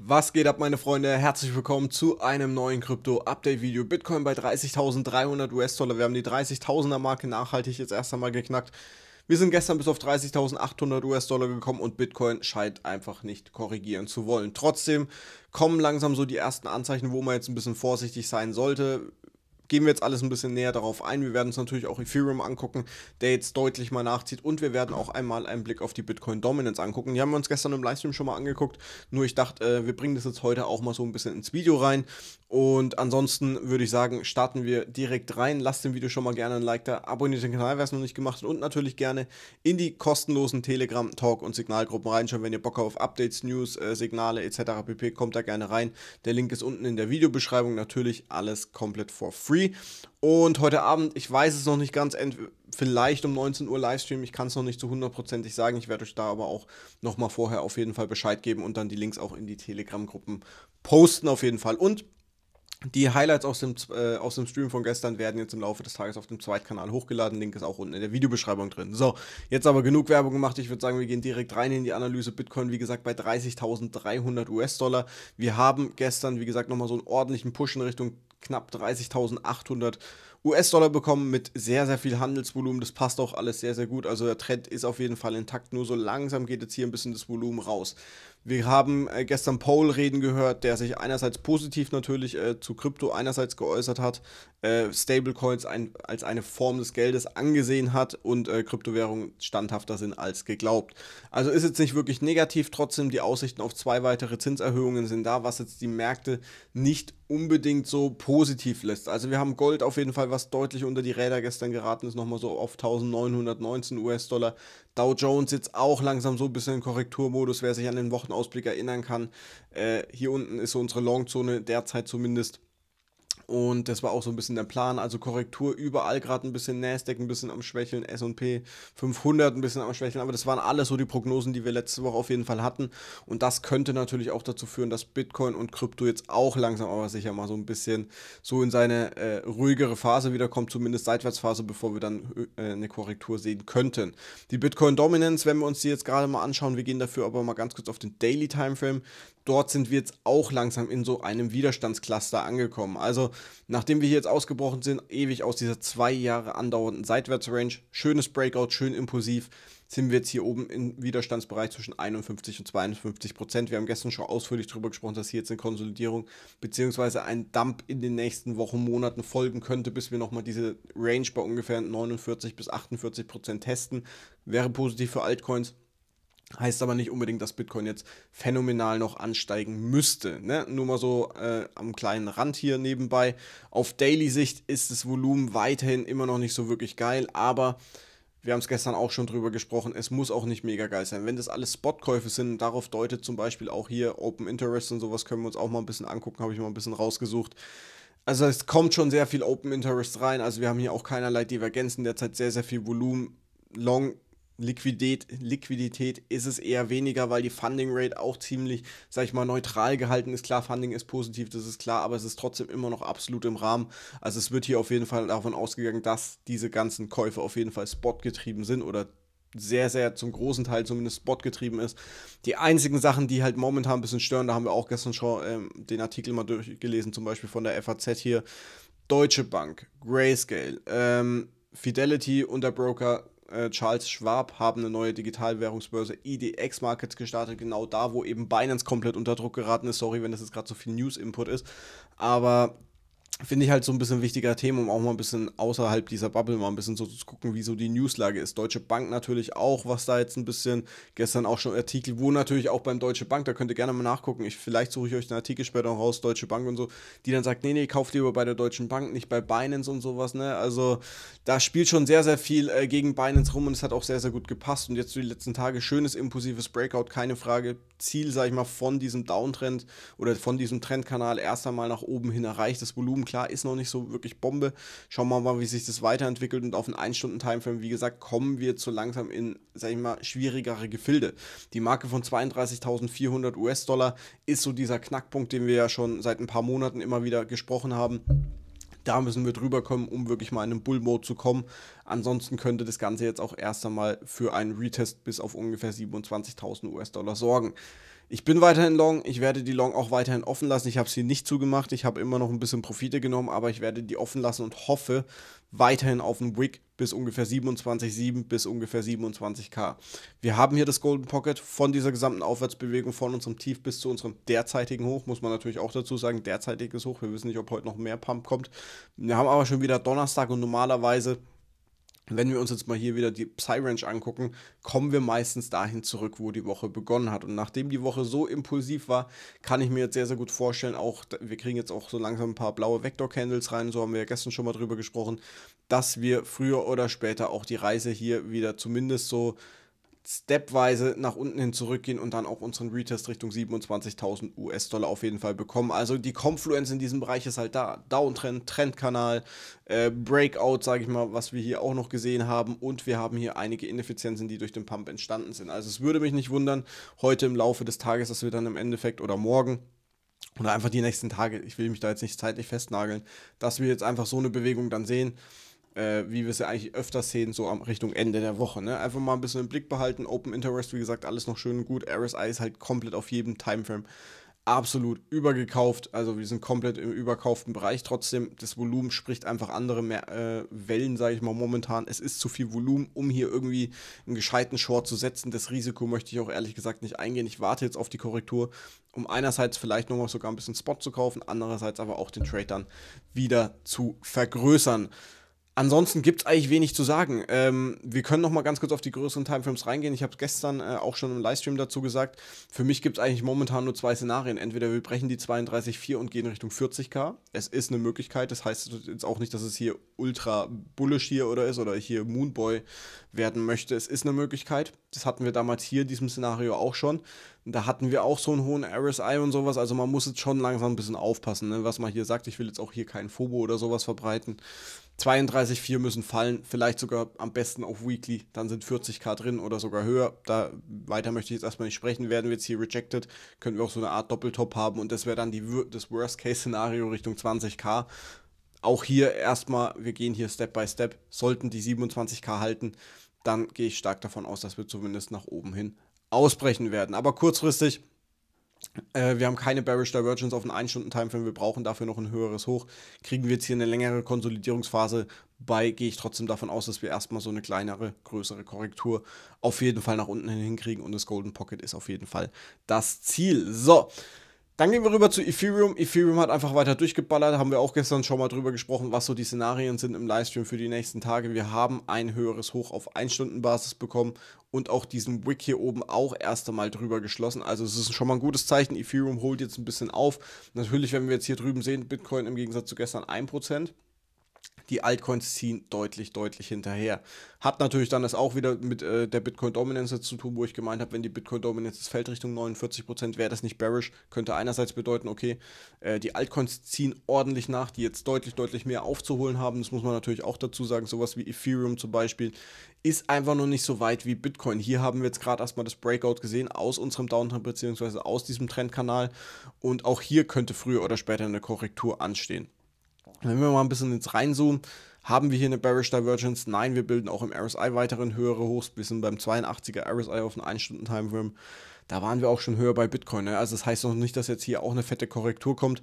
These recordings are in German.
Was geht ab meine Freunde? Herzlich willkommen zu einem neuen Krypto-Update-Video. Bitcoin bei 30.300 US-Dollar. Wir haben die 30.000er Marke nachhaltig jetzt erst einmal geknackt. Wir sind gestern bis auf 30.800 US-Dollar gekommen und Bitcoin scheint einfach nicht korrigieren zu wollen. Trotzdem kommen langsam so die ersten Anzeichen, wo man jetzt ein bisschen vorsichtig sein sollte gehen wir jetzt alles ein bisschen näher darauf ein. Wir werden uns natürlich auch Ethereum angucken, der jetzt deutlich mal nachzieht. Und wir werden auch einmal einen Blick auf die Bitcoin Dominance angucken. Die haben wir uns gestern im Livestream schon mal angeguckt. Nur ich dachte, äh, wir bringen das jetzt heute auch mal so ein bisschen ins Video rein. Und ansonsten würde ich sagen, starten wir direkt rein. Lasst dem Video schon mal gerne ein Like da. Abonniert den Kanal, wer es noch nicht gemacht hat. Und natürlich gerne in die kostenlosen Telegram, Talk und Signalgruppen reinschauen. Wenn ihr Bock auf Updates, News, äh, Signale etc. pp. kommt da gerne rein. Der Link ist unten in der Videobeschreibung. Natürlich alles komplett for free. Free. Und heute Abend, ich weiß es noch nicht ganz, vielleicht um 19 Uhr Livestream. Ich kann es noch nicht zu hundertprozentig sagen. Ich werde euch da aber auch nochmal vorher auf jeden Fall Bescheid geben und dann die Links auch in die Telegram-Gruppen posten auf jeden Fall. Und die Highlights aus dem, äh, aus dem Stream von gestern werden jetzt im Laufe des Tages auf dem Zweitkanal hochgeladen. Link ist auch unten in der Videobeschreibung drin. So, jetzt aber genug Werbung gemacht. Ich würde sagen, wir gehen direkt rein in die Analyse. Bitcoin, wie gesagt, bei 30.300 US-Dollar. Wir haben gestern, wie gesagt, nochmal so einen ordentlichen Push in Richtung knapp 30.800 US-Dollar bekommen mit sehr, sehr viel Handelsvolumen. Das passt auch alles sehr, sehr gut. Also der Trend ist auf jeden Fall intakt. Nur so langsam geht jetzt hier ein bisschen das Volumen raus. Wir haben äh, gestern Paul reden gehört, der sich einerseits positiv natürlich äh, zu Krypto einerseits geäußert hat, äh, Stablecoins ein, als eine Form des Geldes angesehen hat und äh, Kryptowährungen standhafter sind als geglaubt. Also ist jetzt nicht wirklich negativ. Trotzdem die Aussichten auf zwei weitere Zinserhöhungen sind da, was jetzt die Märkte nicht unbedingt so positiv lässt. Also wir haben Gold auf jeden Fall, was deutlich unter die Räder gestern geraten ist, nochmal so auf 1919 US-Dollar. Dow Jones jetzt auch langsam so ein bisschen in Korrekturmodus, wer sich an den Wochenausblick erinnern kann. Äh, hier unten ist so unsere Longzone derzeit zumindest und das war auch so ein bisschen der Plan. Also Korrektur überall, gerade ein bisschen Nasdaq, ein bisschen am Schwächeln, SP 500 ein bisschen am Schwächeln. Aber das waren alles so die Prognosen, die wir letzte Woche auf jeden Fall hatten. Und das könnte natürlich auch dazu führen, dass Bitcoin und Krypto jetzt auch langsam aber sicher mal so ein bisschen so in seine äh, ruhigere Phase wiederkommt, zumindest Seitwärtsphase, bevor wir dann äh, eine Korrektur sehen könnten. Die Bitcoin Dominance, wenn wir uns die jetzt gerade mal anschauen, wir gehen dafür aber mal ganz kurz auf den Daily Timeframe. Dort sind wir jetzt auch langsam in so einem Widerstandscluster angekommen. Also nachdem wir hier jetzt ausgebrochen sind, ewig aus dieser zwei Jahre andauernden Seitwärtsrange, schönes Breakout, schön impulsiv, sind wir jetzt hier oben im Widerstandsbereich zwischen 51 und 52 Prozent. Wir haben gestern schon ausführlich darüber gesprochen, dass hier jetzt eine Konsolidierung bzw. ein Dump in den nächsten Wochen, Monaten folgen könnte, bis wir nochmal diese Range bei ungefähr 49 bis 48 Prozent testen. Wäre positiv für Altcoins Heißt aber nicht unbedingt, dass Bitcoin jetzt phänomenal noch ansteigen müsste. Ne? Nur mal so äh, am kleinen Rand hier nebenbei. Auf Daily-Sicht ist das Volumen weiterhin immer noch nicht so wirklich geil, aber wir haben es gestern auch schon drüber gesprochen, es muss auch nicht mega geil sein. Wenn das alles Spotkäufe sind, darauf deutet zum Beispiel auch hier Open Interest und sowas, können wir uns auch mal ein bisschen angucken, habe ich mal ein bisschen rausgesucht. Also es kommt schon sehr viel Open Interest rein, also wir haben hier auch keinerlei Divergenzen, derzeit sehr, sehr viel Volumen. Long Liquidität, Liquidität ist es eher weniger, weil die Funding Rate auch ziemlich, sag ich mal, neutral gehalten ist. Klar, Funding ist positiv, das ist klar, aber es ist trotzdem immer noch absolut im Rahmen. Also es wird hier auf jeden Fall davon ausgegangen, dass diese ganzen Käufe auf jeden Fall spotgetrieben sind oder sehr, sehr zum großen Teil zumindest spotgetrieben ist. Die einzigen Sachen, die halt momentan ein bisschen stören, da haben wir auch gestern schon ähm, den Artikel mal durchgelesen, zum Beispiel von der FAZ hier. Deutsche Bank, Grayscale, ähm, Fidelity und der Broker äh, Charles Schwab haben eine neue Digitalwährungsbörse IDX e Markets gestartet, genau da, wo eben Binance komplett unter Druck geraten ist. Sorry, wenn das jetzt gerade so viel News-Input ist. Aber finde ich halt so ein bisschen wichtiger Thema, um auch mal ein bisschen außerhalb dieser Bubble mal ein bisschen so zu gucken, wie so die Newslage ist. Deutsche Bank natürlich auch, was da jetzt ein bisschen, gestern auch schon Artikel, wo natürlich auch beim Deutsche Bank, da könnt ihr gerne mal nachgucken, ich, vielleicht suche ich euch einen Artikel später noch raus, Deutsche Bank und so, die dann sagt, nee, nee, kauft lieber bei der Deutschen Bank, nicht bei Binance und sowas, ne, also da spielt schon sehr, sehr viel äh, gegen Binance rum und es hat auch sehr, sehr gut gepasst und jetzt so die letzten Tage schönes impulsives Breakout, keine Frage, Ziel, sag ich mal, von diesem Downtrend oder von diesem Trendkanal erst einmal nach oben hin erreicht, das Volumen Klar, ist noch nicht so wirklich Bombe. Schauen wir mal, wie sich das weiterentwickelt. Und auf einen 1-Stunden-Timeframe, wie gesagt, kommen wir zu langsam in, sag ich mal, schwierigere Gefilde. Die Marke von 32.400 US-Dollar ist so dieser Knackpunkt, den wir ja schon seit ein paar Monaten immer wieder gesprochen haben da müssen wir drüber kommen, um wirklich mal in einen Bull-Mode zu kommen. Ansonsten könnte das Ganze jetzt auch erst einmal für einen Retest bis auf ungefähr 27.000 US-Dollar sorgen. Ich bin weiterhin long, ich werde die Long auch weiterhin offen lassen. Ich habe sie nicht zugemacht, ich habe immer noch ein bisschen Profite genommen, aber ich werde die offen lassen und hoffe weiterhin auf einen Wick bis ungefähr 27,7 bis ungefähr 27k. Wir haben hier das Golden Pocket von dieser gesamten Aufwärtsbewegung von unserem Tief bis zu unserem derzeitigen Hoch, muss man natürlich auch dazu sagen, derzeitiges Hoch. Wir wissen nicht, ob heute noch mehr Pump kommt. Wir haben aber schon wieder Donnerstag und normalerweise wenn wir uns jetzt mal hier wieder die Psy-Range angucken, kommen wir meistens dahin zurück, wo die Woche begonnen hat. Und nachdem die Woche so impulsiv war, kann ich mir jetzt sehr, sehr gut vorstellen, auch wir kriegen jetzt auch so langsam ein paar blaue Vector-Candles rein, so haben wir ja gestern schon mal drüber gesprochen, dass wir früher oder später auch die Reise hier wieder zumindest so stepweise nach unten hin zurückgehen und dann auch unseren Retest Richtung 27.000 US-Dollar auf jeden Fall bekommen. Also die Confluence in diesem Bereich ist halt da. Downtrend, Trendkanal, äh, Breakout, sage ich mal, was wir hier auch noch gesehen haben. Und wir haben hier einige Ineffizienzen, die durch den Pump entstanden sind. Also es würde mich nicht wundern, heute im Laufe des Tages, dass wir dann im Endeffekt oder morgen oder einfach die nächsten Tage, ich will mich da jetzt nicht zeitlich festnageln, dass wir jetzt einfach so eine Bewegung dann sehen äh, wie wir es ja eigentlich öfter sehen, so am Richtung Ende der Woche. Ne? Einfach mal ein bisschen im Blick behalten. Open Interest, wie gesagt, alles noch schön und gut. RSI ist halt komplett auf jedem Timeframe absolut übergekauft. Also wir sind komplett im überkauften Bereich. Trotzdem, das Volumen spricht einfach andere mehr, äh, Wellen, sage ich mal momentan. Es ist zu viel Volumen, um hier irgendwie einen gescheiten Short zu setzen. Das Risiko möchte ich auch ehrlich gesagt nicht eingehen. Ich warte jetzt auf die Korrektur, um einerseits vielleicht nochmal sogar ein bisschen Spot zu kaufen, andererseits aber auch den Trade dann wieder zu vergrößern. Ansonsten gibt es eigentlich wenig zu sagen. Ähm, wir können noch mal ganz kurz auf die größeren Timeframes reingehen. Ich habe es gestern äh, auch schon im Livestream dazu gesagt. Für mich gibt es eigentlich momentan nur zwei Szenarien. Entweder wir brechen die 32.4 und gehen Richtung 40k. Es ist eine Möglichkeit. Das heißt jetzt auch nicht, dass es hier ultra bullish hier oder ist oder ich hier Moonboy werden möchte. Es ist eine Möglichkeit. Das hatten wir damals hier in diesem Szenario auch schon. Da hatten wir auch so einen hohen RSI und sowas. Also man muss jetzt schon langsam ein bisschen aufpassen, ne? was man hier sagt. Ich will jetzt auch hier keinen FOBO oder sowas verbreiten. 32,4 müssen fallen, vielleicht sogar am besten auf Weekly, dann sind 40k drin oder sogar höher. Da weiter möchte ich jetzt erstmal nicht sprechen, werden wir jetzt hier rejected, können wir auch so eine Art Doppeltop haben und das wäre dann die, das Worst-Case-Szenario Richtung 20k. Auch hier erstmal, wir gehen hier Step by Step, sollten die 27k halten, dann gehe ich stark davon aus, dass wir zumindest nach oben hin ausbrechen werden. Aber kurzfristig äh, wir haben keine Bearish Divergence auf einen 1-Stunden-Timeframe, wir brauchen dafür noch ein höheres Hoch. Kriegen wir jetzt hier eine längere Konsolidierungsphase bei, gehe ich trotzdem davon aus, dass wir erstmal so eine kleinere, größere Korrektur auf jeden Fall nach unten hin hinkriegen und das Golden Pocket ist auf jeden Fall das Ziel. So. Dann gehen wir rüber zu Ethereum. Ethereum hat einfach weiter durchgeballert, haben wir auch gestern schon mal drüber gesprochen, was so die Szenarien sind im Livestream für die nächsten Tage. Wir haben ein höheres Hoch auf 1-Stunden-Basis bekommen und auch diesen Wick hier oben auch erst einmal drüber geschlossen. Also es ist schon mal ein gutes Zeichen. Ethereum holt jetzt ein bisschen auf. Natürlich, wenn wir jetzt hier drüben sehen, Bitcoin im Gegensatz zu gestern 1%. Die Altcoins ziehen deutlich, deutlich hinterher. Hat natürlich dann das auch wieder mit äh, der Bitcoin Dominance zu tun, wo ich gemeint habe, wenn die Bitcoin Dominance fällt Richtung 49%, wäre das nicht bearish. Könnte einerseits bedeuten, okay, äh, die Altcoins ziehen ordentlich nach, die jetzt deutlich, deutlich mehr aufzuholen haben. Das muss man natürlich auch dazu sagen. Sowas wie Ethereum zum Beispiel ist einfach noch nicht so weit wie Bitcoin. Hier haben wir jetzt gerade erstmal das Breakout gesehen aus unserem Downtrend bzw. aus diesem Trendkanal. Und auch hier könnte früher oder später eine Korrektur anstehen. Wenn wir mal ein bisschen ins Reinzoomen, haben wir hier eine Bearish Divergence? Nein, wir bilden auch im RSI weiterhin höhere Hochs. Wir sind beim 82er RSI auf einem 1-Stunden-Timeframe. Da waren wir auch schon höher bei Bitcoin. Ne? Also das heißt noch nicht, dass jetzt hier auch eine fette Korrektur kommt.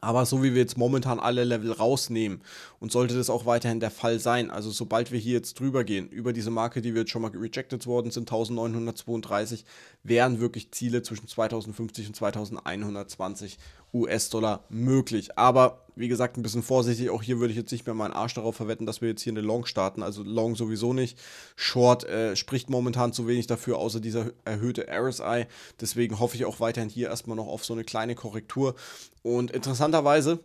Aber so wie wir jetzt momentan alle Level rausnehmen und sollte das auch weiterhin der Fall sein, also sobald wir hier jetzt drüber gehen, über diese Marke, die wir jetzt schon mal rejected worden sind, 1932, wären wirklich Ziele zwischen 2050 und 2120 US-Dollar möglich. Aber wie gesagt, ein bisschen vorsichtig. Auch hier würde ich jetzt nicht mehr meinen Arsch darauf verwetten, dass wir jetzt hier eine Long starten. Also Long sowieso nicht. Short äh, spricht momentan zu wenig dafür, außer dieser erhöhte RSI. Deswegen hoffe ich auch weiterhin hier erstmal noch auf so eine kleine Korrektur. Und interessanterweise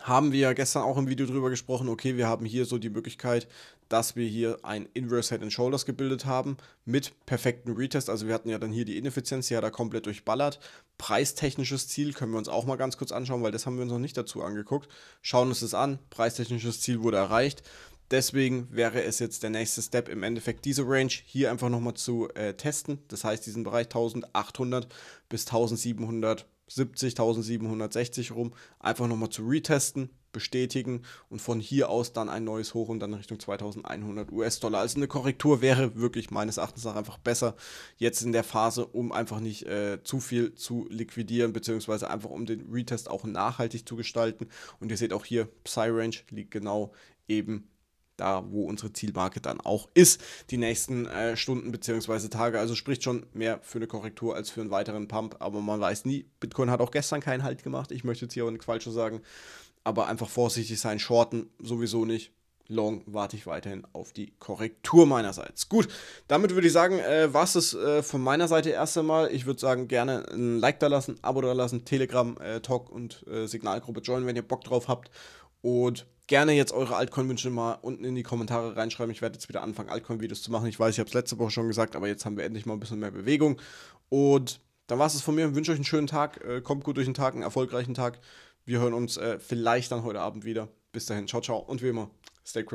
haben wir ja gestern auch im Video drüber gesprochen, okay, wir haben hier so die Möglichkeit, dass wir hier ein Inverse Head and Shoulders gebildet haben mit perfekten Retest. Also wir hatten ja dann hier die Ineffizienz, die hat er komplett durchballert. Preistechnisches Ziel können wir uns auch mal ganz kurz anschauen, weil das haben wir uns noch nicht dazu angeguckt. Schauen uns das an. Preistechnisches Ziel wurde erreicht. Deswegen wäre es jetzt der nächste Step im Endeffekt diese Range hier einfach nochmal zu äh, testen. Das heißt diesen Bereich 1800 bis 1770, 1760 rum einfach nochmal zu retesten bestätigen und von hier aus dann ein neues Hoch und dann Richtung 2100 US-Dollar. Also eine Korrektur wäre wirklich meines Erachtens nach einfach besser jetzt in der Phase, um einfach nicht äh, zu viel zu liquidieren, beziehungsweise einfach um den Retest auch nachhaltig zu gestalten. Und ihr seht auch hier, Psy-Range liegt genau eben da, wo unsere Zielmarke dann auch ist, die nächsten äh, Stunden bzw. Tage. Also spricht schon mehr für eine Korrektur als für einen weiteren Pump, aber man weiß nie. Bitcoin hat auch gestern keinen Halt gemacht. Ich möchte jetzt hier aber nicht falsch sagen aber einfach vorsichtig sein, shorten sowieso nicht. Long warte ich weiterhin auf die Korrektur meinerseits. Gut, damit würde ich sagen, äh, war es das äh, von meiner Seite erst einmal. Ich würde sagen, gerne ein Like da lassen, Abo da lassen, Telegram, äh, Talk und äh, Signalgruppe joinen, wenn ihr Bock drauf habt. Und gerne jetzt eure Altcoin-Wünsche mal unten in die Kommentare reinschreiben. Ich werde jetzt wieder anfangen, Altcoin-Videos zu machen. Ich weiß, ich habe es letzte Woche schon gesagt, aber jetzt haben wir endlich mal ein bisschen mehr Bewegung. Und dann war es das von mir. Ich wünsche euch einen schönen Tag, äh, kommt gut durch den Tag, einen erfolgreichen Tag. Wir hören uns äh, vielleicht dann heute Abend wieder. Bis dahin, ciao, ciao und wie immer, stay crazy.